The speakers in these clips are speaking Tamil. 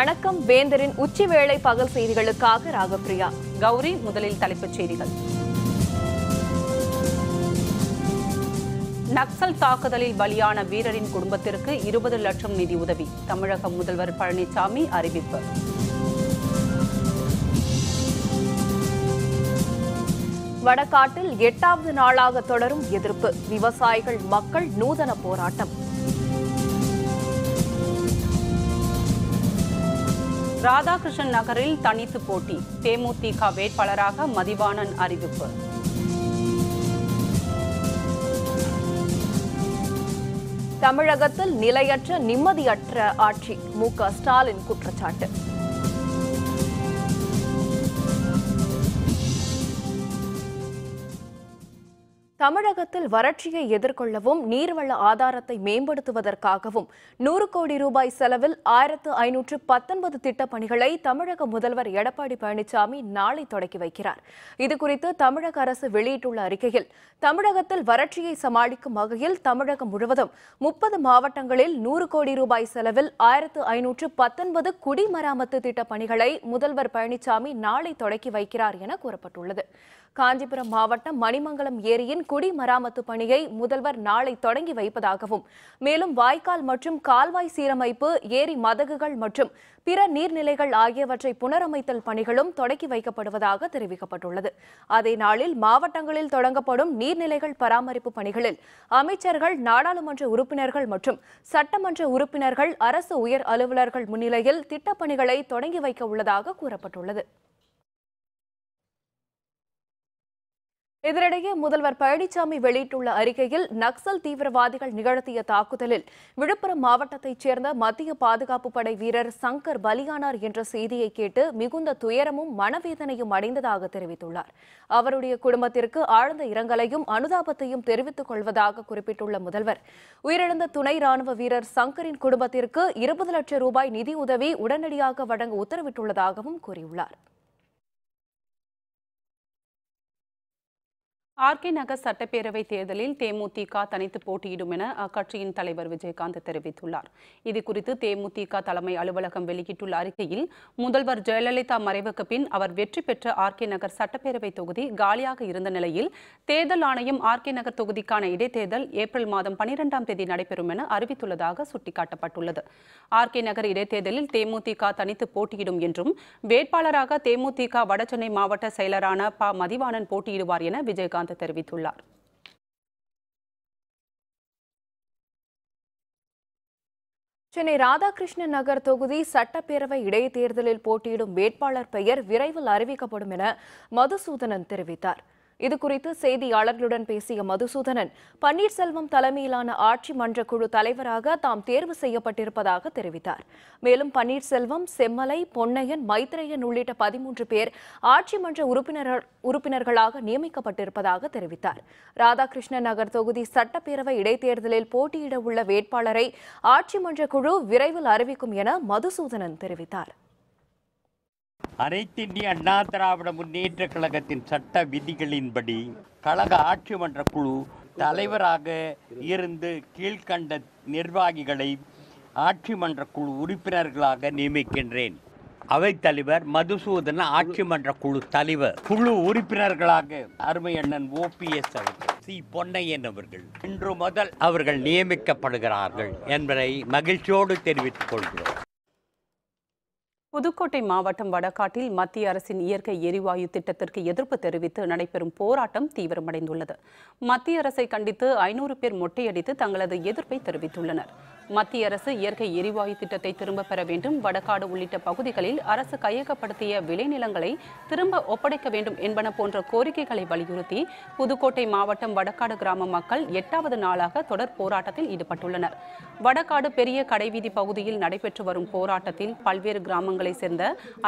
வணக்கம் வேந்தரின் உச்சி வேளை பகல் செய்திகளுக்காக ராகப்பிரியா கௌரி முதலில் தலைப்புச் செய்திகள் நக்சல் தாக்குதலில் பலியான வீரரின் குடும்பத்திற்கு இருபது லட்சம் நிதி உதவி தமிழக முதல்வர் பழனிசாமி அறிவிப்பு வடகாட்டில் எட்டாவது நாளாக தொடரும் எதிர்ப்பு விவசாயிகள் மக்கள் நூதன போராட்டம் ராதாகிருஷ்ணன் நகரில் தனித்து போட்டி தேமுதிக வேட்பாளராக மதிவாணன் அறிவிப்பு தமிழகத்தில் நிலையற்ற நிம்மதியற்ற ஆட்சி மு க ஸ்டாலின் குற்றச்சாட்டு தமிழகத்தில் வறட்சியை எதிர்கொள்ளவும் நீர்வள ஆதாரத்தை மேம்படுத்துவதற்காகவும் நூறு கோடி ரூபாய் செலவில் ஆயிரத்து ஐநூற்று பத்தொன்பது திட்டப் பணிகளை தமிழக முதல்வர் எடப்பாடி பழனிசாமி நாளை தொடக்கி வைக்கிறார் இதுகுறித்து தமிழக அரசு வெளியிட்டுள்ள அறிக்கையில் தமிழகத்தில் வறட்சியை சமாளிக்கும் வகையில் தமிழகம் முழுவதும் முப்பது மாவட்டங்களில் நூறு கோடி ரூபாய் செலவில் ஆயிரத்து ஐநூற்று பத்தொன்பது குடிமராமத்து திட்டப் பணிகளை முதல்வர் பழனிசாமி நாளை தொடக்கி வைக்கிறார் என கூறப்பட்டுள்ளது காஞ்சிபுரம் மாவட்டம் மணிமங்கலம் ஏரியின் குடிமராமத்து பணியை முதல்வர் நாளை தொடங்கி வைப்பதாகவும் மேலும் வாய்க்கால் மற்றும் கால்வாய் சீரமைப்பு ஏரி மதகுகள் மற்றும் பிற நீர்நிலைகள் ஆகியவற்றை புனரமைத்தல் பணிகளும் தொடக்கி வைக்கப்படுவதாக தெரிவிக்கப்பட்டுள்ளது அதே நாளில் மாவட்டங்களில் தொடங்கப்படும் நீர்நிலைகள் பராமரிப்பு பணிகளில் அமைச்சர்கள் நாடாளுமன்ற உறுப்பினர்கள் மற்றும் சட்டமன்ற உறுப்பினர்கள் அரசு உயர் அலுவலர்கள் முன்னிலையில் திட்டப்பணிகளை தொடங்கி வைக்க உள்ளதாக கூறப்பட்டுள்ளது இதனிடையே முதல்வர் பழனிசாமி வெளியிட்டுள்ள அறிக்கையில் நக்சல் தீவிரவாதிகள் நிகழ்த்திய தாக்குதலில் விழுப்புரம் மாவட்டத்தைச் சேர்ந்த மத்திய பாதுகாப்பு படை வீரர் சங்கர் பலியானார் என்ற செய்தியை கேட்டு மிகுந்த துயரமும் மனவேதனையும் அடைந்ததாக தெரிவித்துள்ளார் அவருடைய குடும்பத்திற்கு ஆழ்ந்த இரங்கலையும் அனுதாபத்தையும் தெரிவித்துக் கொள்வதாக குறிப்பிட்டுள்ள முதல்வர் உயிரிழந்த துணை ராணுவ வீரர் சங்கரின் குடும்பத்திற்கு இருபது லட்சம் ரூபாய் நிதியுதவி உடனடியாக வழங்க உத்தரவிட்டுள்ளதாகவும் கூறியுள்ளார் ஆர்கே நகர் சட்டப்பேரவை தேர்தலில் தேமுதிக தனித்து போட்டியிடும் என அக்கட்சியின் தலைவர் விஜயகாந்த் தெரிவித்துள்ளார் இதுகுறித்து தேமுதிக தலைமை அலுவலகம் வெளியிட்டுள்ள அறிக்கையில் முதல்வர் ஜெயலலிதா மறைவுக்கு பின் அவர் வெற்றி பெற்ற ஆர்கே நகர் சட்டப்பேரவை தொகுதி காலியாக இருந்த நிலையில் தேர்தல் ஆணையம் ஆர்கே நகர் தொகுதிக்கான இடைத்தேர்தல் ஏப்ரல் மாதம் பனிரெண்டாம் தேதி நடைபெறும் என அறிவித்துள்ளதாக சுட்டிக்காட்டப்பட்டுள்ளது ஆர்கே நகர் இடைத்தேர்தலில் தேமுதிக தனித்து போட்டியிடும் என்றும் வேட்பாளராக தேமுதிக வடசென்னை மாவட்ட செயலரான ப மதிவாணன் போட்டியிடுவார் என விஜயகாந்த் விஜயகாந்த் தெரிவித்துள்ளார் சென்னை ராதாகிருஷ்ணன் நகர் தொகுதி சட்டப்பேரவை இடைத்தேர்தலில் போட்டியிடும் வேட்பாளர் பெயர் விரைவில் அறிவிக்கப்படும் என மதுசூதனன் தெரிவித்தார் இதுகுறித்து செய்தியாளர்களுடன் பேசிய மதுசூதனன் பன்னீர்செல்வம் தலைமையிலான ஆட்சி மன்ற குழு தலைவராக தாம் தேர்வு செய்யப்பட்டிருப்பதாக தெரிவித்தார் மேலும் பன்னீர்செல்வம் செம்மலை பொன்னையன் மைத்ரேயன் உள்ளிட்ட பதிமூன்று பேர் ஆட்சி மன்ற உறுப்பினர்கள் உறுப்பினர்களாக நியமிக்கப்பட்டிருப்பதாக தெரிவித்தார் ராதாகிருஷ்ணன் நகர் தொகுதி சட்டப்பேரவை இடைத்தேர்தலில் போட்டியிட உள்ள வேட்பாளரை ஆட்சி மன்ற குழு விரைவில் அறிவிக்கும் என மதுசூதனன் தெரிவித்தார் அனைத்திந்திய அண்ணா திராவிட முன்னேற்ற கழகத்தின் சட்ட விதிகளின்படி கழக ஆட்சி மன்ற குழு தலைவராக இருந்து கீழ்கண்ட நிர்வாகிகளை ஆட்சி மன்ற குழு உறுப்பினர்களாக நியமிக்கின்றேன் அவை தலைவர் மதுசூதன ஆட்சி மன்ற குழு தலைவர் குழு உறுப்பினர்களாக அருமை அண்ணன் ஓபிஎஸ் அவர்கள் சி பொன்னையன் அவர்கள் இன்று முதல் அவர்கள் நியமிக்கப்படுகிறார்கள் என்பதை மகிழ்ச்சியோடு தெரிவித்துக் கொள்கிறோம் புதுக்கோட்டை மாவட்டம் வடகாட்டில் மத்திய அரசின் இயற்கை எரிவாயு திட்டத்திற்கு எதிர்ப்பு தெரிவித்து நடைபெறும் போராட்டம் தீவிரமடைந்துள்ளது மத்திய அரசை கண்டித்து ஐநூறு பேர் மொட்டையடித்து தங்களது எதிர்ப்பை தெரிவித்துள்ளனர் மத்திய அரசு இயற்கை எரிவாயு திட்டத்தை திரும்ப பெற வேண்டும் வடகாடு உள்ளிட்ட பகுதிகளில் அரசு கையகப்படுத்திய விளைநிலங்களை திரும்ப ஒப்படைக்க வேண்டும் என்பன போன்ற கோரிக்கைகளை வலியுறுத்தி புதுக்கோட்டை மாவட்டம் வடகாடு கிராம மக்கள் எட்டாவது நாளாக தொடர் போராட்டத்தில் ஈடுபட்டுள்ளனர் வடகாடு பெரிய கடைவீதி பகுதியில் நடைபெற்று வரும் போராட்டத்தில் பல்வேறு கிராமங்களைச் சேர்ந்த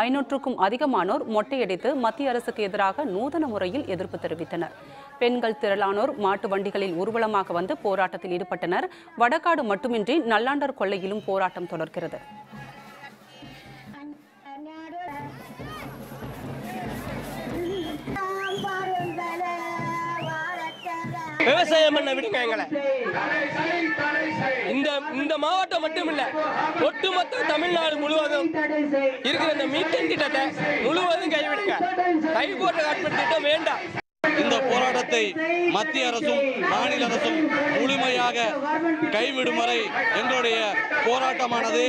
ஐநூற்றுக்கும் அதிகமானோர் மொட்டையடித்து மத்திய அரசுக்கு எதிராக நூதன முறையில் எதிர்ப்பு தெரிவித்தனர் பெண்கள் திரளானோர் மாட்டு வண்டிகளில் ஊர்வலமாக வந்து போராட்டத்தில் ஈடுபட்டனர் வடகாடு மட்டுமின்றி நல்லாண்டர் கொள்ளையிலும் போராட்டம் தொடர்கிறது விவசாயம் பண்ண விடுங்க எங்களை இந்த இந்த மாவட்டம் மட்டுமில்ல ஒட்டுமொத்த தமிழ்நாடு முழுவதும் இருக்கிற இந்த மீட்டன் திட்டத்தை முழுவதும் கைவிடுங்க கை போட்ட திட்டம் வேண்டாம் இந்த போராட்டத்தை மத்திய அரசும் மாநில அரசும் முழுமையாக கைவிடும் வரை எங்களுடைய போராட்டமானது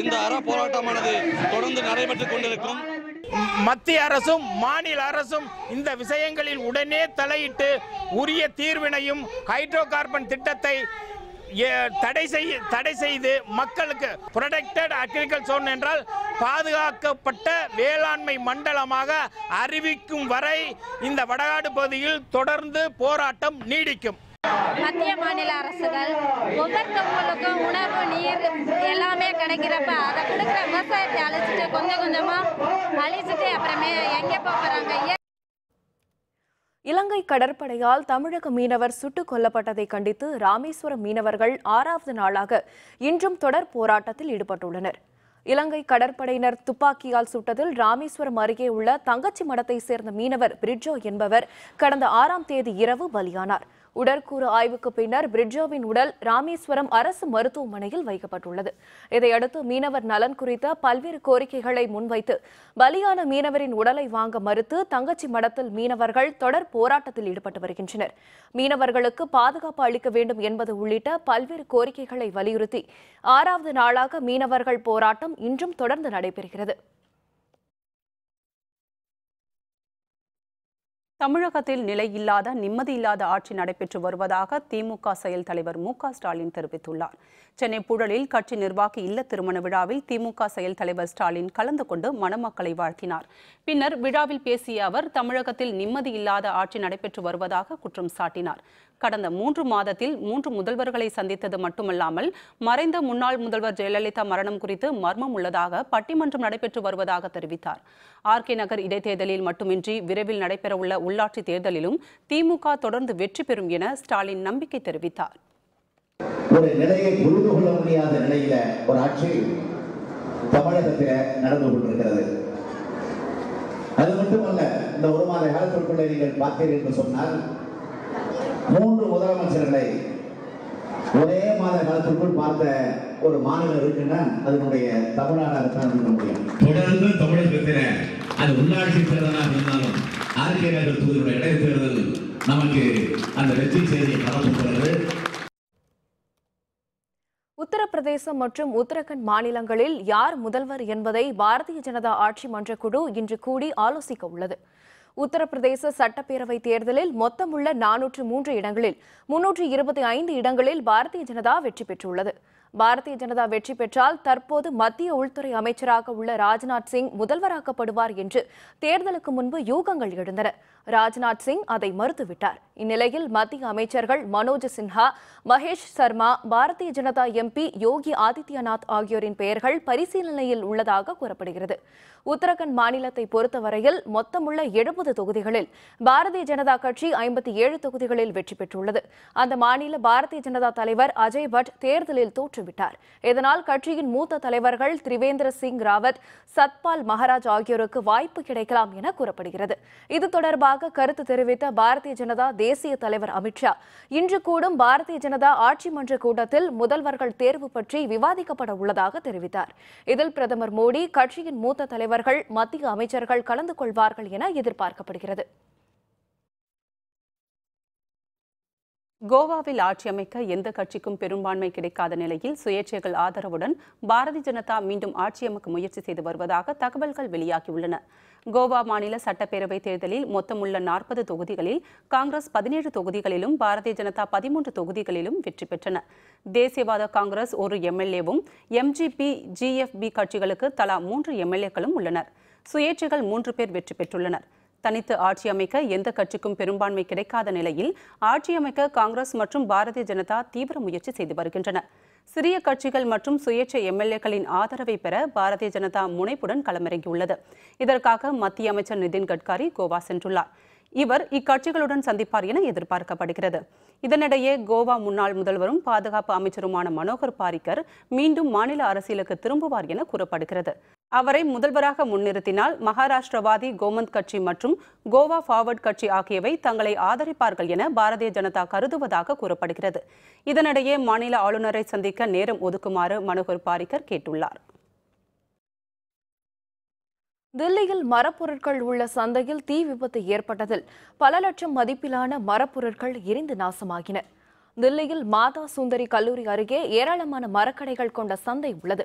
இந்த அற போராட்டமானது தொடர்ந்து நடைபெற்றுக் கொண்டிருக்கும் மத்திய அரசும் மாநில அரசும் இந்த விஷயங்களில் உடனே தலையிட்டு உரிய தீர்வினையும் ஹைட்ரோ கார்பன் திட்டத்தை தடை செய்ய தடை செய்து மக்களுக்கு ப்ரொடெக்டட் சோன் என்றால் பாதுகாக்கப்பட்ட வேளாண்மை மண்டலமாக அறிவிக்கும் வரை இந்த வடகாடு பகுதியில் தொடர்ந்து போராட்டம் நீடிக்கும் மத்திய மாநில அரசுகள் ஒவ்வொருத்தவங்களுக்கும் உணவு நீர் எல்லாமே கிடைக்கிறப்ப அதை கொடுக்குற விவசாயத்தை அழிச்சிட்டு கொஞ்சம் கொஞ்சமாக அழிச்சிட்டு அப்புறமே எங்கே போகிறாங்க இலங்கை கடற்படையால் தமிழக மீனவர் சுட்டுக் கொல்லப்பட்டதை கண்டித்து ராமேஸ்வரம் மீனவர்கள் ஆறாவது நாளாக இன்றும் தொடர் போராட்டத்தில் ஈடுபட்டுள்ளனர் இலங்கை கடற்படையினர் துப்பாக்கியால் சுட்டதில் ராமேஸ்வரம் அருகே உள்ள தங்கச்சி மடத்தை சேர்ந்த மீனவர் பிரிட்ஜோ என்பவர் கடந்த ஆறாம் தேதி இரவு பலியானார் உடற்கூறு ஆய்வுக்கு பின்னர் பிரிட்ஜாவின் உடல் ராமேஸ்வரம் அரசு மருத்துவமனையில் வைக்கப்பட்டுள்ளது இதையடுத்து மீனவர் நலன் குறித்த பல்வேறு கோரிக்கைகளை முன்வைத்து பலியான மீனவரின் உடலை வாங்க மறுத்து தங்கச்சி மடத்தில் மீனவர்கள் தொடர் போராட்டத்தில் ஈடுபட்டு வருகின்றனர் மீனவர்களுக்கு பாதுகாப்பு அளிக்க வேண்டும் என்பது உள்ளிட்ட பல்வேறு கோரிக்கைகளை வலியுறுத்தி ஆறாவது நாளாக மீனவர்கள் போராட்டம் இன்றும் தொடர்ந்து நடைபெறுகிறது தமிழகத்தில் நிலையில்லாத நிம்மதியில்லாத ஆட்சி நடைபெற்று வருவதாக திமுக செயல் தலைவர் மு ஸ்டாலின் தெரிவித்துள்ளார் சென்னை புழலில் கட்சி நிர்வாகி இல்ல திருமண விழாவில் திமுக செயல் தலைவர் ஸ்டாலின் கலந்து கொண்டு மணமக்களை வாழ்த்தினார் பின்னர் விழாவில் பேசிய அவர் தமிழகத்தில் நிம்மதியில்லாத ஆட்சி நடைபெற்று வருவதாக குற்றம் சாட்டினார் கடந்த மூன்று மாதத்தில் மூன்று முதல்வர்களை சந்தித்தது மட்டுமல்லாமல் மறைந்த முன்னாள் முதல்வர் ஜெயலலிதா மரணம் குறித்து மர்மம் உள்ளதாக பட்டிமன்றம் நடைபெற்று வருவதாக தெரிவித்தார் ஆர் கே நகர் இடைத்தேர்தலில் மட்டுமின்றி விரைவில் நடைபெறவுள்ள உள்ளாட்சி தேர்தலிலும் திமுக தொடர்ந்து வெற்றி பெறும் என ஸ்டாலின் நம்பிக்கை தெரிவித்தார் ஒரு நிலையை புரிந்து கொள்ள முடியாத நிலையில ஒரு ஆட்சி தமிழகத்தில் நடந்து கொண்டிருக்கிறது அது மட்டுமல்ல இந்த ஒரு மாத காலத்திற்குள்ளே நீங்கள் பார்த்தீர்கள் என்று சொன்னால் மூன்று முதலமைச்சர்களை ஒரே மாத காலத்திற்குள் பார்த்த ஒரு மாநிலம் இருக்குன்னா அதனுடைய தமிழ்நாடு அரசாங்கம் தொடர்ந்து தமிழகத்தில் அது உள்ளாட்சி தேர்தலாக இருந்தாலும் ஆர்கே நகர் தொகுதியுடைய இடைத்தேர்தல் நமக்கு அந்த வெற்றி செய்தியை பரப்புகிறது உத்தரப்பிரதேசம் மற்றும் உத்தரகண்ட் மாநிலங்களில் யார் முதல்வர் என்பதை பாரதிய ஜனதா ஆட்சி மன்ற குழு இன்று கூடி ஆலோசிக்க உள்ளது உத்தரப்பிரதேச சட்டப்பேரவை தேர்தலில் மொத்தமுள்ள நானூற்று மூன்று இடங்களில் முன்னூற்று இருபத்தி ஐந்து இடங்களில் பாரதிய ஜனதா வெற்றி பெற்றுள்ளது பாரதிய ஜனதா வெற்றி பெற்றால் தற்போது மத்திய உள்துறை அமைச்சராக உள்ள ராஜ்நாத் சிங் முதல்வராக்கப்படுவார் என்று தேர்தலுக்கு முன்பு யூகங்கள் எழுந்தன ராஜ்நாத் சிங் அதை மறுத்துவிட்டார் இந்நிலையில் மத்திய அமைச்சர்கள் மனோஜ் சின்ஹா மகேஷ் சர்மா பாரதிய ஜனதா எம்பி யோகி ஆதித்யநாத் ஆகியோரின் பெயர்கள் பரிசீலனையில் உள்ளதாக கூறப்படுகிறது உத்தரகண்ட் மாநிலத்தை பொறுத்தவரையில் மொத்தமுள்ள எழுபது தொகுதிகளில் பாரதிய ஜனதா கட்சி ஐம்பத்தி ஏழு தொகுதிகளில் வெற்றி பெற்றுள்ளது அந்த மாநில பாரதிய ஜனதா தலைவர் அஜய் பட் தேர்தலில் தோற்றுவிட்டார் இதனால் கட்சியின் மூத்த தலைவர்கள் திரிவேந்திர சிங் ராவத் சத்பால் மகாராஜ் ஆகியோருக்கு வாய்ப்பு கிடைக்கலாம் என கூறப்படுகிறது இது தொடர்பாக தொடர்பாக கருத்து தெரிவித்த பாரதிய ஜனதா தேசிய தலைவர் அமித்ஷா இன்று கூடும் பாரதிய ஜனதா ஆட்சி மன்ற கூட்டத்தில் முதல்வர்கள் தேர்வு பற்றி விவாதிக்கப்பட உள்ளதாக தெரிவித்தார் இதில் பிரதமர் மோடி கட்சியின் மூத்த தலைவர்கள் மத்திய அமைச்சர்கள் கலந்து கொள்வார்கள் என எதிர்பார்க்கப்படுகிறது கோவாவில் ஆட்சி அமைக்க எந்த கட்சிக்கும் பெரும்பான்மை கிடைக்காத நிலையில் சுயேட்சைகள் ஆதரவுடன் பாரதிய ஜனதா மீண்டும் ஆட்சி அமைக்க முயற்சி செய்து வருவதாக தகவல்கள் வெளியாகியுள்ளன கோவா மாநில சட்டப்பேரவை தேர்தலில் மொத்தம் உள்ள நாற்பது தொகுதிகளில் காங்கிரஸ் பதினேழு தொகுதிகளிலும் பாரதிய ஜனதா பதிமூன்று தொகுதிகளிலும் வெற்றி பெற்றன தேசியவாத காங்கிரஸ் ஒரு எம்எல்ஏவும் எம்ஜிபி ஜிஎஃப்பி கட்சிகளுக்கு தலா மூன்று எம்எல்ஏக்களும் உள்ளனர் சுயேட்சைகள் மூன்று பேர் வெற்றி பெற்றுள்ளனர் தனித்து ஆட்சி அமைக்க எந்த கட்சிக்கும் பெரும்பான்மை கிடைக்காத நிலையில் ஆட்சி அமைக்க காங்கிரஸ் மற்றும் பாரதிய ஜனதா தீவிர முயற்சி செய்து வருகின்றன சிறிய கட்சிகள் மற்றும் சுயேட்சை எம்எல்ஏக்களின் ஆதரவை பெற பாரதிய ஜனதா முனைப்புடன் களமிறங்கியுள்ளது இதற்காக மத்திய அமைச்சர் நிதின் கட்காரி கோவா சென்றுள்ளார் இவர் இக்கட்சிகளுடன் சந்திப்பார் என எதிர்பார்க்கப்படுகிறது இதனிடையே கோவா முன்னாள் முதல்வரும் பாதுகாப்பு அமைச்சருமான மனோகர் பாரிக்கர் மீண்டும் மாநில அரசியலுக்கு திரும்புவார் என கூறப்படுகிறது அவரை முதல்வராக முன்னிறுத்தினால் மகாராஷ்டிரவாதி கோமந்த் கட்சி மற்றும் கோவா ஃபார்வர்ட் கட்சி ஆகியவை தங்களை ஆதரிப்பார்கள் என பாரதிய ஜனதா கருதுவதாக கூறப்படுகிறது இதனிடையே மாநில ஆளுநரை சந்திக்க நேரம் ஒதுக்குமாறு மனோகர் பாரிக்கர் கேட்டுள்ளார் தில்லியில் மரப்பொருட்கள் உள்ள சந்தையில் தீ விபத்து ஏற்பட்டதில் பல லட்சம் மதிப்பிலான மரப்பொருட்கள் எரிந்து நாசமாகின தில்லியில் மாதா சுந்தரி கல்லூரி அருகே ஏராளமான மரக்கடைகள் கொண்ட சந்தை உள்ளது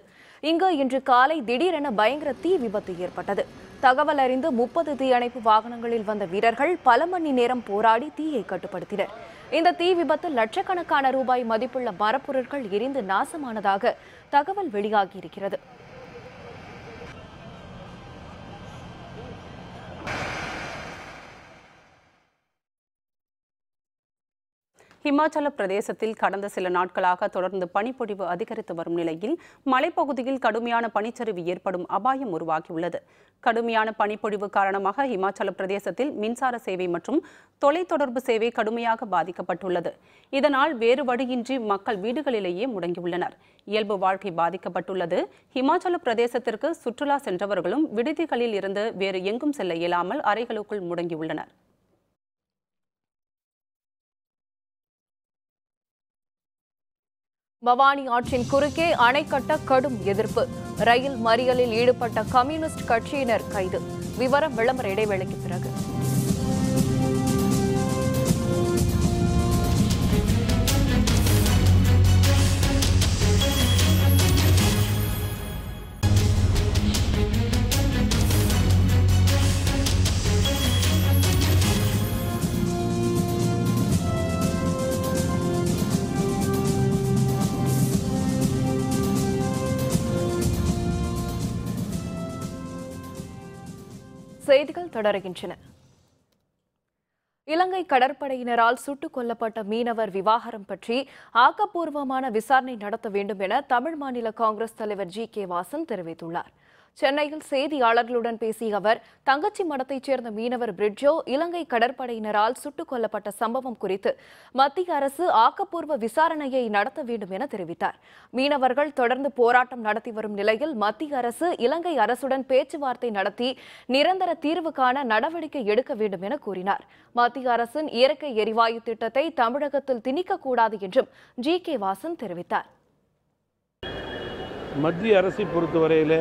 இங்கு இன்று காலை திடீரென பயங்கர தீ விபத்து ஏற்பட்டது தகவல் அறிந்து முப்பது தீயணைப்பு வாகனங்களில் வந்த வீரர்கள் பல மணி நேரம் போராடி தீயை கட்டுப்படுத்தினர் இந்த தீ விபத்து லட்சக்கணக்கான ரூபாய் மதிப்புள்ள மரப்பொருட்கள் எரிந்து நாசமானதாக தகவல் வெளியாகியிருக்கிறது ஹிமாச்சல பிரதேசத்தில் கடந்த சில நாட்களாக தொடர்ந்து பனிப்பொழிவு அதிகரித்து வரும் நிலையில் மலைப்பகுதியில் கடுமையான பனிச்சரிவு ஏற்படும் அபாயம் உருவாகியுள்ளது கடுமையான பனிப்பொழிவு காரணமாக ஹிமாச்சல பிரதேசத்தில் மின்சார சேவை மற்றும் தொலைத்தொடர்பு சேவை கடுமையாக பாதிக்கப்பட்டுள்ளது இதனால் வேறு வழியின்றி மக்கள் வீடுகளிலேயே முடங்கியுள்ளனர் இயல்பு வாழ்க்கை பாதிக்கப்பட்டுள்ளது ஹிமாச்சல பிரதேசத்திற்கு சுற்றுலா சென்றவர்களும் விடுதிகளில் இருந்து வேறு எங்கும் செல்ல இயலாமல் அறைகளுக்குள் முடங்கியுள்ளனர் பவானி ஆற்றின் குறுக்கே அணை கட்ட கடும் எதிர்ப்பு ரயில் மறியலில் ஈடுபட்ட கம்யூனிஸ்ட் கட்சியினர் கைது விவரம் விளம்பர இடைவேளைக்கு பிறகு தொடர்கின்றன இலங்கை கடற்படையினரால் சுட்டுக் கொல்லப்பட்ட மீனவர் விவாகரம் பற்றி ஆக்கப்பூர்வமான விசாரணை நடத்த வேண்டும் என தமிழ் மாநில காங்கிரஸ் தலைவர் ஜி கே வாசன் தெரிவித்துள்ளார் சென்னையில் செய்தியாளர்களுடன் பேசிய அவர் தங்கச்சி மடத்தைச் சேர்ந்த மீனவர் பிரிட்ஜோ இலங்கை கடற்படையினரால் சுட்டுக் கொல்லப்பட்ட சம்பவம் குறித்து மத்திய அரசு ஆக்கப்பூர்வ விசாரணையை நடத்த வேண்டும் என தெரிவித்தார் மீனவர்கள் தொடர்ந்து போராட்டம் நடத்தி வரும் நிலையில் மத்திய அரசு இலங்கை அரசுடன் பேச்சுவார்த்தை நடத்தி நிரந்தர தீர்வு காண நடவடிக்கை எடுக்க வேண்டும் என கூறினார் மத்திய அரசின் இயற்கை எரிவாயு திட்டத்தை தமிழகத்தில் திணிக்கக்கூடாது என்றும் ஜி கே வாசன் தெரிவித்தார் மத்திய அரசை பொறுத்தவரையில்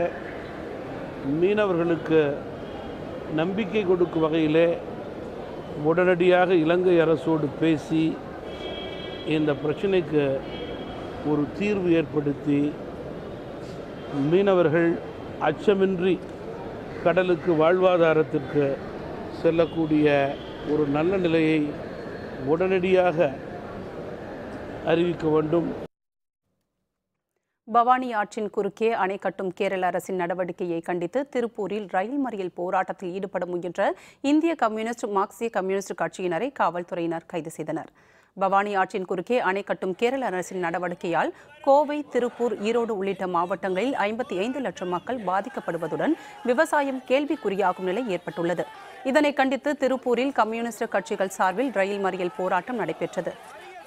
மீனவர்களுக்கு நம்பிக்கை கொடுக்கும் வகையிலே உடனடியாக இலங்கை அரசோடு பேசி இந்த பிரச்சனைக்கு ஒரு தீர்வு ஏற்படுத்தி மீனவர்கள் அச்சமின்றி கடலுக்கு வாழ்வாதாரத்திற்கு செல்லக்கூடிய ஒரு நல்ல நிலையை உடனடியாக அறிவிக்க வேண்டும் பவானி ஆற்றின் குறுக்கே அணை கட்டும் கேரள அரசின் நடவடிக்கையை கண்டித்து திருப்பூரில் ரயில் மறியல் போராட்டத்தில் ஈடுபட முயன்ற இந்திய கம்யூனிஸ்ட் மார்க்சிய கம்யூனிஸ்ட் கட்சியினரை காவல்துறையினர் கைது செய்தனர் பவானி ஆற்றின் குறுக்கே அணை கட்டும் கேரள அரசின் நடவடிக்கையால் கோவை திருப்பூர் ஈரோடு உள்ளிட்ட மாவட்டங்களில் ஐம்பத்தி ஐந்து லட்சம் மக்கள் பாதிக்கப்படுவதுடன் விவசாயம் கேள்விக்குறியாகும் நிலை ஏற்பட்டுள்ளது இதனை கண்டித்து திருப்பூரில் கம்யூனிஸ்ட் கட்சிகள் சார்பில் ரயில் மறியல் போராட்டம் நடைபெற்றது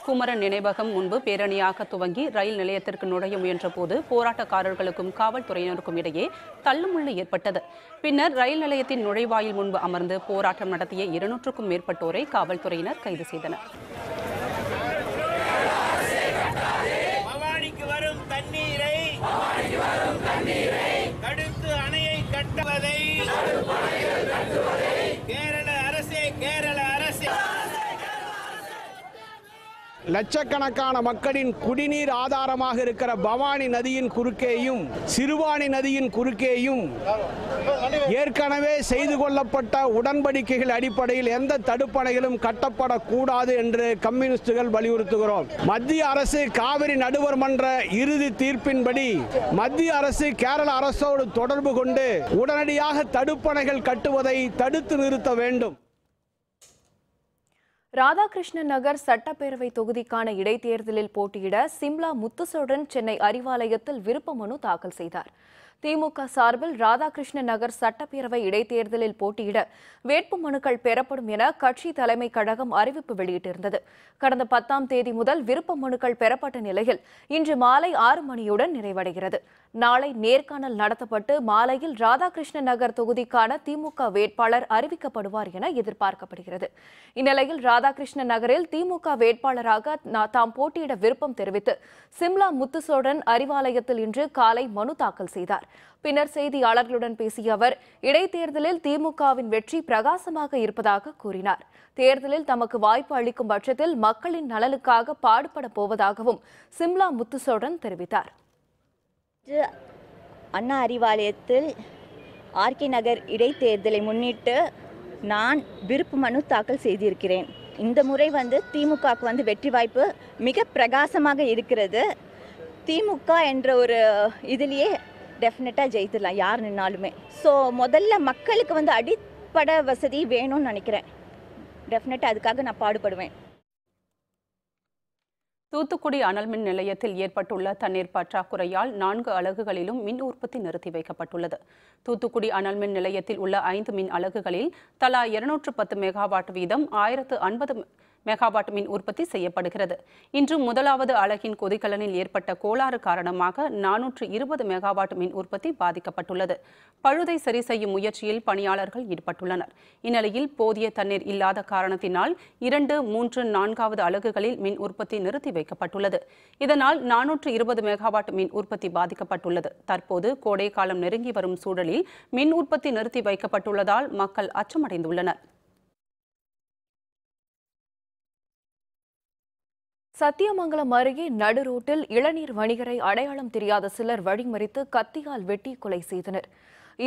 குமரன் நினைவகம் முன்பு பேரணியாக துவங்கி ரயில் நிலையத்திற்கு நுழைய முயன்றபோது போராட்டக்காரர்களுக்கும் காவல்துறையினருக்கும் இடையே தள்ளுமுள்ளு ஏற்பட்டது பின்னர் ரயில் நிலையத்தின் நுழைவாயில் முன்பு அமர்ந்து போராட்டம் நடத்திய இருநூற்றுக்கும் மேற்பட்டோரை காவல்துறையினர் கைது செய்தனர் லட்சக்கணக்கான மக்களின் குடிநீர் ஆதாரமாக இருக்கிற பவானி நதியின் குறுக்கேயும் சிறுவாணி நதியின் குறுக்கேயும் ஏற்கனவே செய்து கொள்ளப்பட்ட உடன்படிக்கைகள் அடிப்படையில் எந்த தடுப்பணைகளும் கட்டப்படக்கூடாது என்று கம்யூனிஸ்டுகள் வலியுறுத்துகிறோம் மத்திய அரசு காவிரி நடுவர் மன்ற இறுதி தீர்ப்பின்படி மத்திய அரசு கேரள அரசோடு தொடர்பு கொண்டு உடனடியாக தடுப்பணைகள் கட்டுவதை தடுத்து நிறுத்த வேண்டும் ராதாகிருஷ்ணன் நகர் சட்டப்பேரவை தொகுதிக்கான இடைத்தேர்தலில் போட்டியிட சிம்லா முத்துசோழன் சென்னை அறிவாலயத்தில் விருப்ப மனு தாக்கல் செய்தார் திமுக சார்பில் ராதாகிருஷ்ண நகர் சட்டப்பேரவை இடைத்தேர்தலில் போட்டியிட வேட்பு மனுக்கள் பெறப்படும் என கட்சி தலைமை கழகம் அறிவிப்பு வெளியிட்டிருந்தது கடந்த பத்தாம் தேதி முதல் விருப்ப மனுக்கள் பெறப்பட்ட நிலையில் இன்று மாலை ஆறு மணியுடன் நிறைவடைகிறது நாளை நேர்காணல் நடத்தப்பட்டு மாலையில் ராதாகிருஷ்ண நகர் தொகுதிக்கான திமுக வேட்பாளர் அறிவிக்கப்படுவார் என எதிர்பார்க்கப்படுகிறது இந்நிலையில் ராதாகிருஷ்ண நகரில் திமுக வேட்பாளராக தாம் போட்டியிட விருப்பம் தெரிவித்து சிம்லா முத்துசோடன் அறிவாலயத்தில் இன்று காலை மனு தாக்கல் செய்தார் பின்னர் செய்தியாளர்களுடன் பேசிய அவர் இடைத்தேர்தலில் திமுகவின் வெற்றி பிரகாசமாக இருப்பதாக கூறினார் தேர்தலில் தமக்கு வாய்ப்பு அளிக்கும் பட்சத்தில் மக்களின் நலனுக்காக பாடுபட போவதாகவும் சிம்லா முத்துசோடன் தெரிவித்தார் அண்ணா அறிவாலயத்தில் ஆர்கே நகர் இடைத்தேர்தலை முன்னிட்டு நான் விருப்பு மனு தாக்கல் செய்திருக்கிறேன் இந்த முறை வந்து திமுகவுக்கு வந்து வெற்றி வாய்ப்பு மிக பிரகாசமாக இருக்கிறது திமுக என்ற ஒரு இதிலேயே டெஃபினட்டாக ஜெயித்துடலாம் யார் நின்னாலுமே ஸோ முதல்ல மக்களுக்கு வந்து அடிப்படை வசதி வேணும்னு நினைக்கிறேன் டெஃபினட்டாக அதுக்காக நான் பாடுபடுவேன் தூத்துக்குடி அனல் மின் நிலையத்தில் ஏற்பட்டுள்ள தண்ணீர் பற்றாக்குறையால் நான்கு அலகுகளிலும் மின் உற்பத்தி நிறுத்தி வைக்கப்பட்டுள்ளது தூத்துக்குடி அனல் மின் நிலையத்தில் உள்ள ஐந்து மின் அலகுகளில் தலா இருநூற்று பத்து மெகாவாட் வீதம் ஆயிரத்து ஐம்பது மெகாவாட் மின் உற்பத்தி செய்யப்படுகிறது இன்று முதலாவது அலகின் கொதிகலனில் ஏற்பட்ட கோளாறு காரணமாக நானூற்று இருபது மெகாவாட் மின் உற்பத்தி பாதிக்கப்பட்டுள்ளது பழுதை சரி செய்யும் முயற்சியில் பணியாளர்கள் ஈடுபட்டுள்ளனர் இந்நிலையில் போதிய தண்ணீர் இல்லாத காரணத்தினால் இரண்டு மூன்று நான்காவது அலகுகளில் மின் உற்பத்தி நிறுத்தி வைக்கப்பட்டுள்ளது இதனால் நானூற்று இருபது மெகாவாட் மின் உற்பத்தி பாதிக்கப்பட்டுள்ளது தற்போது கோடை காலம் நெருங்கி வரும் சூழலில் மின் உற்பத்தி நிறுத்தி வைக்கப்பட்டுள்ளதால் மக்கள் அச்சமடைந்துள்ளனர் சத்தியமங்கலம் அருகே நடு ரோட்டில் இளநீர் வணிகரை அடையாளம் தெரியாத சிலர் வழிமறித்து கத்தியால் வெட்டி கொலை செய்தனர்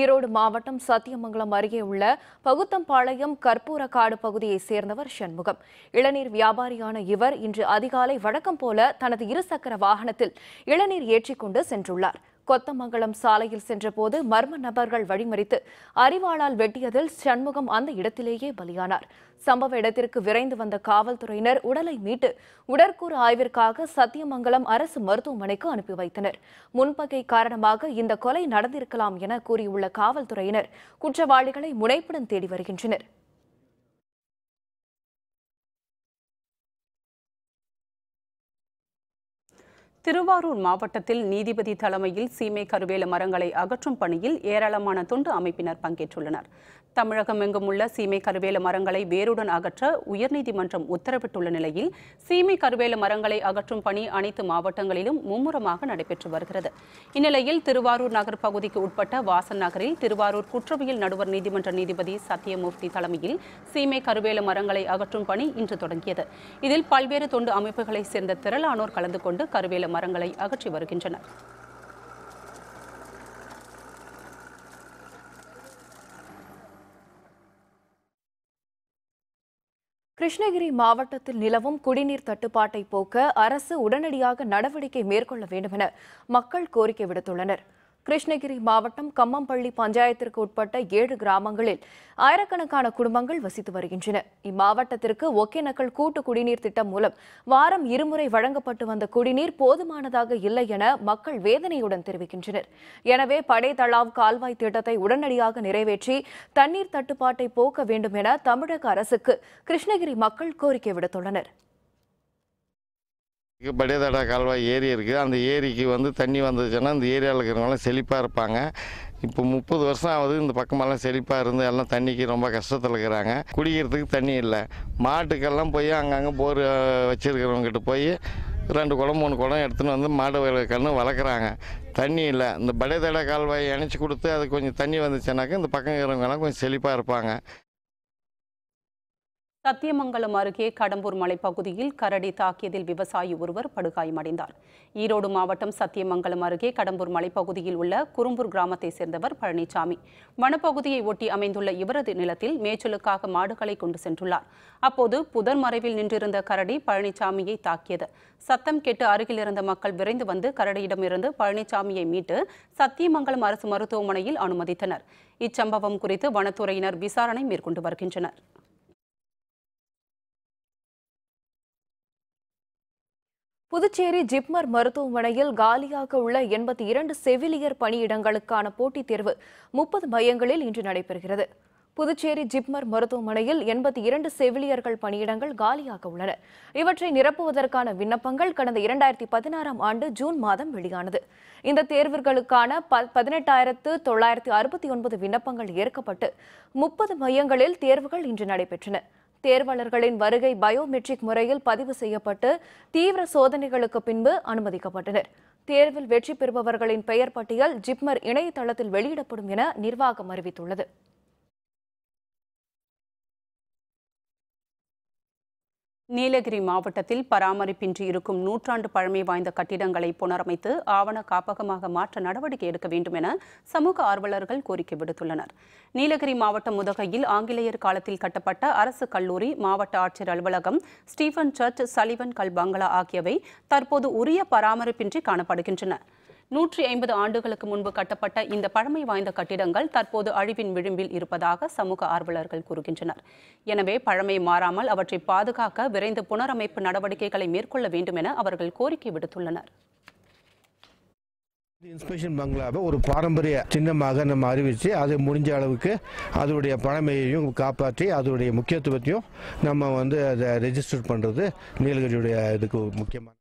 ஈரோடு மாவட்டம் சத்தியமங்கலம் அருகே உள்ள பகுத்தம்பாளையம் கற்பூரக்காடு பகுதியைச் சேர்ந்தவர் சண்முகம் இளநீர் வியாபாரியான இவர் இன்று அதிகாலை வழக்கம் போல தனது இருசக்கர வாகனத்தில் இளநீர் ஏற்றிக்கொண்டு சென்றுள்ளார் கொத்தமங்கலம் சாலையில் சென்றபோது மர்ம நபர்கள் வழிமறித்து அறிவாளால் வெட்டியதில் சண்முகம் அந்த இடத்திலேயே பலியானார் சம்பவ இடத்திற்கு விரைந்து வந்த காவல்துறையினர் உடலை மீட்டு உடற்கூறு ஆய்விற்காக சத்தியமங்கலம் அரசு மருத்துவமனைக்கு அனுப்பி வைத்தனர் முன்பகை காரணமாக இந்த கொலை நடந்திருக்கலாம் என கூறியுள்ள காவல்துறையினர் குற்றவாளிகளை முனைப்புடன் தேடி வருகின்றனர் திருவாரூர் மாவட்டத்தில் நீதிபதி தலைமையில் சீமை கருவேல மரங்களை அகற்றும் பணியில் ஏராளமான தொண்டு அமைப்பினர் பங்கேற்றுள்ளனர் தமிழகம் எங்கும் உள்ள சீமை கருவேல மரங்களை வேருடன் அகற்ற உயர்நீதிமன்றம் உத்தரவிட்டுள்ள நிலையில் சீமை கருவேல மரங்களை அகற்றும் பணி அனைத்து மாவட்டங்களிலும் மும்முரமாக நடைபெற்று வருகிறது இந்நிலையில் திருவாரூர் நகர் பகுதிக்கு உட்பட்ட வாசன் நகரில் திருவாரூர் குற்றவியல் நடுவர் நீதிமன்ற நீதிபதி சத்யமூர்த்தி தலைமையில் சீமை கருவேல மரங்களை அகற்றும் பணி இன்று தொடங்கியது இதில் பல்வேறு தொண்டு அமைப்புகளைச் சேர்ந்த திரளானோர் கலந்து கொண்டு கருவேல மரங்களை அகற்றி வருகின்றனா் கிருஷ்ணகிரி மாவட்டத்தில் நிலவும் குடிநீர் தட்டுப்பாட்டை போக்க அரசு உடனடியாக நடவடிக்கை மேற்கொள்ள வேண்டுமென மக்கள் கோரிக்கை விடுத்துள்ளனர் கிருஷ்ணகிரி மாவட்டம் கம்மம்பள்ளி பஞ்சாயத்திற்கு உட்பட்ட ஏழு கிராமங்களில் ஆயிரக்கணக்கான குடும்பங்கள் வசித்து வருகின்றன இம்மாவட்டத்திற்கு ஒகேனக்கல் கூட்டு குடிநீர் திட்டம் மூலம் வாரம் இருமுறை வழங்கப்பட்டு வந்த குடிநீர் போதுமானதாக இல்லை என மக்கள் வேதனையுடன் தெரிவிக்கின்றனர் எனவே படை தளாவ் கால்வாய் திட்டத்தை உடனடியாக நிறைவேற்றி தண்ணீர் தட்டுப்பாட்டை போக்க வேண்டும் என தமிழக அரசுக்கு கிருஷ்ணகிரி மக்கள் கோரிக்கை விடுத்துள்ளனர் இங்கே கால்வாய் ஏரி இருக்குது அந்த ஏரிக்கு வந்து தண்ணி வந்துச்சுன்னா அந்த ஏரியாவில் இருக்கிறவங்களாம் செழிப்பாக இருப்பாங்க இப்போ முப்பது வருஷம் ஆகுது இந்த பக்கமெல்லாம் செழிப்பாக இருந்து எல்லாம் தண்ணிக்கு ரொம்ப கஷ்டத்தில் இருக்கிறாங்க குடிக்கிறதுக்கு தண்ணி இல்லை மாட்டுக்கெல்லாம் போய் அங்கங்கே போர் வச்சுருக்கிறவங்ககிட்ட போய் ரெண்டு குடம் மூணு குடம் எடுத்துன்னு வந்து மாடு கன்று வளர்க்குறாங்க தண்ணி இல்லை இந்த படையதடா கால்வாயை இணைச்சி கொடுத்து அது கொஞ்சம் தண்ணி வந்துச்சுனாக்கா இந்த பக்கம் இருக்கிறவங்கெல்லாம் கொஞ்சம் செழிப்பாக இருப்பாங்க சத்தியமங்கலம் அருகே கடம்பூர் மலைப்பகுதியில் கரடி தாக்கியதில் விவசாயி ஒருவர் படுகாயமடைந்தார் ஈரோடு மாவட்டம் சத்தியமங்கலம் அருகே கடம்பூர் மலைப்பகுதியில் உள்ள குறும்பூர் கிராமத்தை சேர்ந்தவர் பழனிசாமி வனப்பகுதியை ஒட்டி அமைந்துள்ள இவரது நிலத்தில் மேய்ச்சலுக்காக மாடுகளை கொண்டு சென்றுள்ளார் அப்போது புதர் மறைவில் நின்றிருந்த கரடி பழனிசாமியை தாக்கியது சத்தம் கேட்டு அருகில் இருந்த மக்கள் விரைந்து வந்து கரடியிடமிருந்து பழனிசாமியை மீட்டு சத்தியமங்கலம் அரசு மருத்துவமனையில் அனுமதித்தனர் இச்சம்பவம் குறித்து வனத்துறையினர் விசாரணை மேற்கொண்டு வருகின்றனர் புதுச்சேரி ஜிப்மர் மருத்துவமனையில் காலியாக உள்ள எண்பத்தி இரண்டு செவிலியர் பணியிடங்களுக்கான போட்டித் தேர்வு முப்பது மையங்களில் இன்று நடைபெறுகிறது புதுச்சேரி ஜிப்மர் மருத்துவமனையில் எண்பத்தி இரண்டு செவிலியர்கள் பணியிடங்கள் காலியாக உள்ளன இவற்றை நிரப்புவதற்கான விண்ணப்பங்கள் கடந்த இரண்டாயிரத்தி பதினாறாம் ஆண்டு ஜூன் மாதம் வெளியானது இந்த தேர்வுகளுக்கான பதினெட்டாயிரத்து தொள்ளாயிரத்து அறுபத்தி ஒன்பது விண்ணப்பங்கள் ஏற்கப்பட்டு முப்பது மையங்களில் தேர்வுகள் இன்று நடைபெற்றன தேர்வாளர்களின் வருகை பயோமெட்ரிக் முறையில் பதிவு செய்யப்பட்டு தீவிர சோதனைகளுக்கு பின்பு அனுமதிக்கப்பட்டனர் தேர்வில் வெற்றி பெறுபவர்களின் பெயர் பட்டியல் ஜிப்மர் இணையதளத்தில் வெளியிடப்படும் என நிர்வாகம் அறிவித்துள்ளது நீலகிரி மாவட்டத்தில் பராமரிப்பின்றி இருக்கும் நூற்றாண்டு பழமை வாய்ந்த கட்டிடங்களை புனரமைத்து ஆவண காப்பகமாக மாற்ற நடவடிக்கை எடுக்க வேண்டும் என சமூக ஆர்வலர்கள் கோரிக்கை விடுத்துள்ளனர் நீலகிரி மாவட்டம் முதகையில் ஆங்கிலேயர் காலத்தில் கட்டப்பட்ட அரசு கல்லூரி மாவட்ட ஆட்சியர் அலுவலகம் ஸ்டீபன் சர்ச் சலிவன் கல் பங்களா ஆகியவை தற்போது உரிய பராமரிப்பின்றி காணப்படுகின்றன நூற்றி ஐம்பது ஆண்டுகளுக்கு முன்பு கட்டப்பட்ட இந்த பழமை வாய்ந்த கட்டிடங்கள் தற்போது அழிவின் விளிம்பில் இருப்பதாக சமூக ஆர்வலர்கள் கூறுகின்றனர் எனவே பழமை மாறாமல் அவற்றை பாதுகாக்க விரைந்து புனரமைப்பு நடவடிக்கைகளை மேற்கொள்ள வேண்டும் என அவர்கள் கோரிக்கை விடுத்துள்ளனர் இன்ஸ்பெக்ஷன் பங்களாவை ஒரு பாரம்பரிய சின்னமாக நம்ம அறிவித்து அது முடிஞ்ச அளவுக்கு அதனுடைய பழமையையும் காப்பாற்றி அதனுடைய முக்கியத்துவத்தையும் நம்ம வந்து அதை ரெஜிஸ்டர் பண்ணுறது நீலகிரியுடைய இதுக்கு முக்கியமான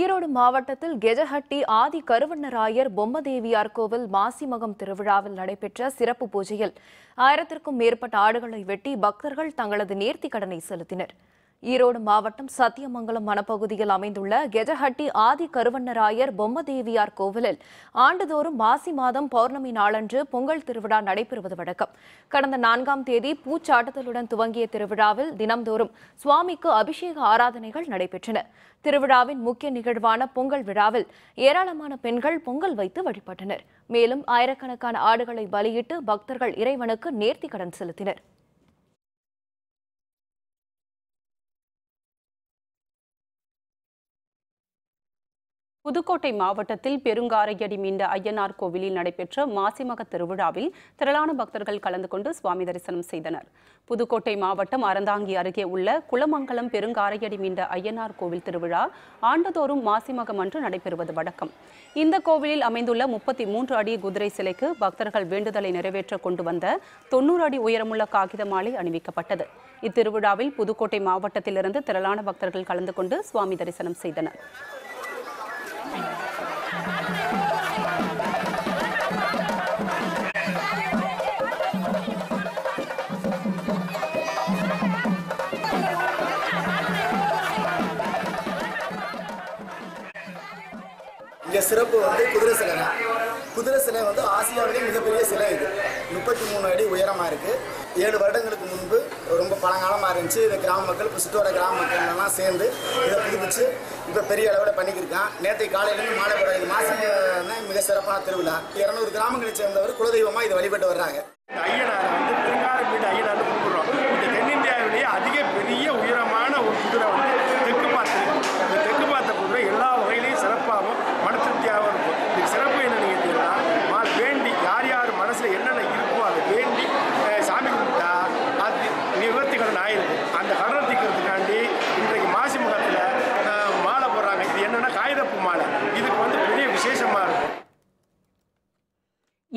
ஈரோடு மாவட்டத்தில் கெஜஹட்டி ஆதி கருவண்ணராயர் பொம்மதேவியார் கோவில் மாசிமகம் திருவிழாவில் நடைபெற்ற சிறப்பு பூஜையில் ஆயிரத்திற்கும் மேற்பட்ட ஆடுகளை வெட்டி பக்தர்கள் தங்களது நேர்த்திக் கடனை செலுத்தினர் ஈரோடு மாவட்டம் சத்தியமங்கலம் வனப்பகுதியில் அமைந்துள்ள கெஜஹட்டி ஆதி கருவண்ணராயர் பொம்மதேவியார் கோவிலில் ஆண்டுதோறும் மாசி மாதம் பௌர்ணமி நாளன்று பொங்கல் திருவிழா நடைபெறுவது வழக்கம் கடந்த நான்காம் தேதி பூச்சாட்டுதலுடன் துவங்கிய திருவிழாவில் தினம்தோறும் சுவாமிக்கு அபிஷேக ஆராதனைகள் நடைபெற்றன திருவிழாவின் முக்கிய நிகழ்வான பொங்கல் விழாவில் ஏராளமான பெண்கள் பொங்கல் வைத்து வழிபட்டனர் மேலும் ஆயிரக்கணக்கான ஆடுகளை பலியிட்டு பக்தர்கள் இறைவனுக்கு நேர்த்தி கடன் செலுத்தினர் புதுக்கோட்டை மாவட்டத்தில் பெருங்காரையடி மீண்ட ஐயனார் கோவிலில் நடைபெற்ற மாசிமக திருவிழாவில் திரளான பக்தர்கள் கலந்து கொண்டு சுவாமி தரிசனம் செய்தனர் புதுக்கோட்டை மாவட்டம் அறந்தாங்கி அருகே உள்ள குளமங்கலம் பெருங்காரையடி மீண்ட ஐயனார் கோவில் திருவிழா ஆண்டுதோறும் மாசிமகம் அன்று நடைபெறுவது வழக்கம் இந்த கோவிலில் அமைந்துள்ள முப்பத்தி மூன்று அடி குதிரை சிலைக்கு பக்தர்கள் வேண்டுதலை நிறைவேற்ற கொண்டு வந்த தொன்னூறு அடி உயரமுள்ள காகித மாலை அணிவிக்கப்பட்டது இத்திருவிழாவில் புதுக்கோட்டை மாவட்டத்திலிருந்து திரளான பக்தர்கள் கலந்து கொண்டு சுவாமி தரிசனம் செய்தனர் இங்க சிறப்பு வந்து குதிரை சிலை குதிரை சிலை வந்து ஆசியாவிலே மிகப்பெரிய சிலை இது முப்பத்தி மூணு அடி உயரமா இருக்கு ஏழு வருடங்களுக்கு முன்பு ரொம்ப பழங்காலமாக இருந்துச்சு இதை கிராம மக்கள் இப்போ சுற்றோட கிராம மக்கள்லாம் சேர்ந்து இதை புதுப்பிச்சு இப்போ பெரிய அளவில் பண்ணிக்கிருக்கான் நேற்றை காலையிலேருந்து மாலை போடுறது மாசம் மிக சிறப்பான திருவிழா இரநூறு கிராமங்களை சேர்ந்தவர் குலதெய்வமாக இதை வழிபட்டு வர்றாங்க அதிக பெரிய உயரமான ஒரு தெற்கு இந்த தெற்கு எல்லா சிறப்பாகவும் மன திருப்தியாகவும் இருக்கும் சிறப்பு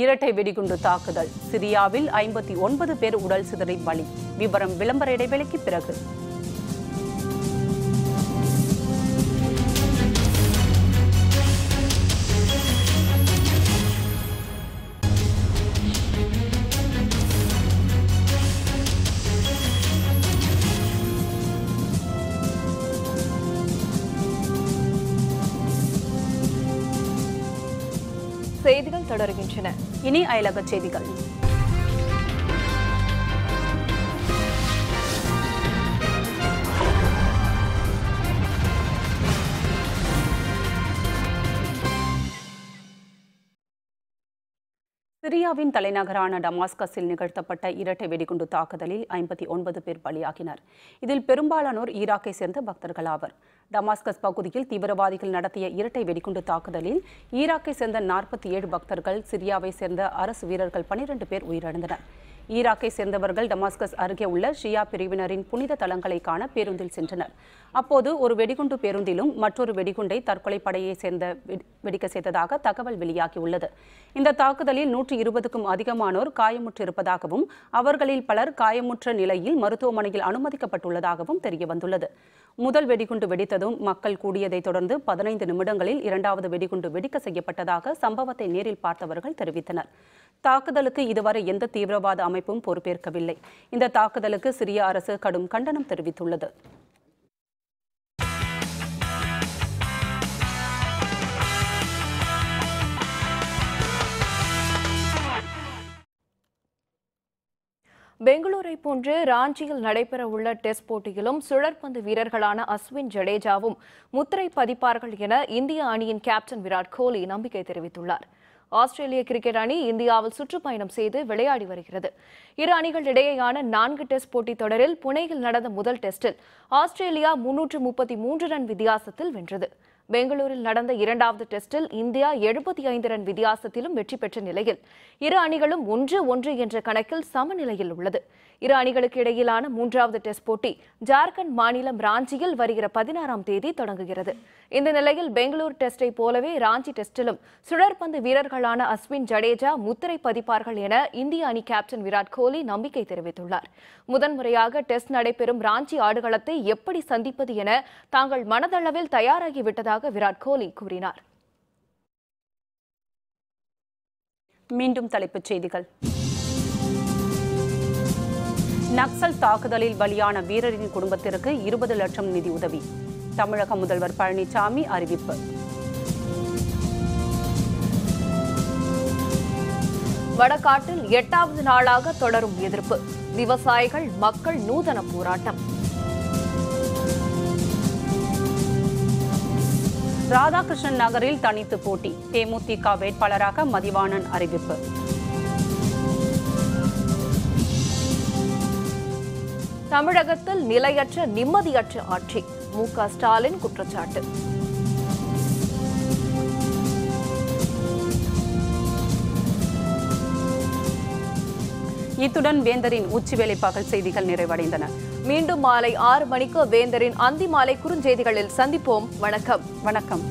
இரட்டை வெடிகுண்டு தாக்குதல் சிரியாவில் ஐம்பத்தி ஒன்பது பேர் உடல் சிதறி பலி விவரம் விளம்பர இடைவெளிக்கு பிறகு செய்திகள் தொடர்கின்றன இனி அயலக செய்திகள் சிரியாவின் தலைநகரான டமாஸ்கஸில் நிகழ்த்தப்பட்ட இரட்டை வெடிகுண்டு தாக்குதலில் ஐம்பத்தி ஒன்பது பேர் பலியாகினர் இதில் பெரும்பாலானோர் ஈராக்கை சேர்ந்த பக்தர்கள் ஆவர் டமாஸ்கஸ் பகுதியில் தீவிரவாதிகள் நடத்திய இரட்டை வெடிகுண்டு தாக்குதலில் ஈராக்கை சேர்ந்த நாற்பத்தி ஏழு பக்தர்கள் சிரியாவை சேர்ந்த அரசு வீரர்கள் பனிரெண்டு பேர் உயிரிழந்தனர் ஈராக்கை சேர்ந்தவர்கள் டமாஸ்கஸ் அருகே உள்ள ஷியா பிரிவினரின் புனித தலங்களை காண பேருந்தில் சென்றனர் அப்போது ஒரு வெடிகுண்டு பேருந்திலும் மற்றொரு வெடிகுண்டை தற்கொலை படையை சேர்ந்த வெடிக்க செய்ததாக தகவல் வெளியாகியுள்ளது இந்த தாக்குதலில் நூற்றி இருபதுக்கும் அதிகமானோர் காயமுற்றிருப்பதாகவும் அவர்களில் பலர் காயமுற்ற நிலையில் மருத்துவமனையில் அனுமதிக்கப்பட்டுள்ளதாகவும் தெரியவந்துள்ளது முதல் வெடிகுண்டு வெடித்ததும் மக்கள் கூடியதைத் தொடர்ந்து பதினைந்து நிமிடங்களில் இரண்டாவது வெடிகுண்டு வெடிக்க செய்யப்பட்டதாக சம்பவத்தை நேரில் பார்த்தவர்கள் தெரிவித்தனர் தாக்குதலுக்கு இதுவரை எந்த தீவிரவாத அமைப்பும் பொறுப்பேற்கவில்லை இந்த தாக்குதலுக்கு சிரிய அரசு கடும் கண்டனம் தெரிவித்துள்ளது பெங்களூரை போன்று ராஞ்சியில் நடைபெறவுள்ள டெஸ்ட் போட்டியிலும் சுழற்பந்து வீரர்களான அஸ்வின் ஜடேஜாவும் முத்திரை பதிப்பார்கள் என இந்திய அணியின் கேப்டன் விராட் கோலி நம்பிக்கை தெரிவித்துள்ளார் ஆஸ்திரேலிய கிரிக்கெட் அணி இந்தியாவில் சுற்றுப்பயணம் செய்து விளையாடி வருகிறது இரு அணிகள் இடையேயான நான்கு டெஸ்ட் போட்டித் தொடரில் புனேயில் நடந்த முதல் டெஸ்டில் ஆஸ்திரேலியா முன்னூற்று முப்பத்தி மூன்று ரன் வித்தியாசத்தில் வென்றது பெங்களூரில் நடந்த இரண்டாவது டெஸ்டில் இந்தியா எழுபத்தி ஐந்து ரன் வித்தியாசத்திலும் வெற்றி பெற்ற நிலையில் இரு அணிகளும் ஒன்று ஒன்று என்ற கணக்கில் சமநிலையில் உள்ளது இரு அணிகளுக்கு இடையிலான மூன்றாவது டெஸ்ட் போட்டி ஜார்க்கண்ட் மாநிலம் ராஞ்சியில் வருகிற பதினாறாம் தேதி தொடங்குகிறது இந்த நிலையில் பெங்களூரு டெஸ்டை போலவே ராஞ்சி டெஸ்டிலும் சுழற்பந்து வீரர்களான அஸ்வின் ஜடேஜா முத்திரை பதிப்பார்கள் என இந்திய அணி கேப்டன் விராட் கோலி நம்பிக்கை தெரிவித்துள்ளார் முதன்முறையாக டெஸ்ட் நடைபெறும் ராஞ்சி ஆடுகளத்தை எப்படி சந்திப்பது என தாங்கள் மனதளவில் தயாராகிவிட்டதாக இருப்பதாக விராட் கோலி கூறினார் மீண்டும் தலைப்புச் செய்திகள் நக்சல் தாக்குதலில் பலியான வீரரின் குடும்பத்திற்கு இருபது லட்சம் நிதி உதவி தமிழக முதல்வர் பழனிசாமி அறிவிப்பு வடகாட்டில் எட்டாவது நாளாக தொடரும் எதிர்ப்பு விவசாயிகள் மக்கள் நூதன போராட்டம் ராதாகிருஷ்ணன் நகரில் தனித்து போட்டி தேமுதிக வேட்பாளராக மதிவாணன் அறிவிப்பு தமிழகத்தில் நிலையற்ற நிம்மதியற்ற ஆட்சி மு க ஸ்டாலின் குற்றச்சாட்டு இத்துடன் வேந்தரின் உச்சி பகல் செய்திகள் நிறைவடைந்தன மீண்டும் மாலை ஆறு மணிக்கு வேந்தரின் அந்தி மாலை குறுஞ்செய்திகளில் சந்திப்போம் வணக்கம் வணக்கம்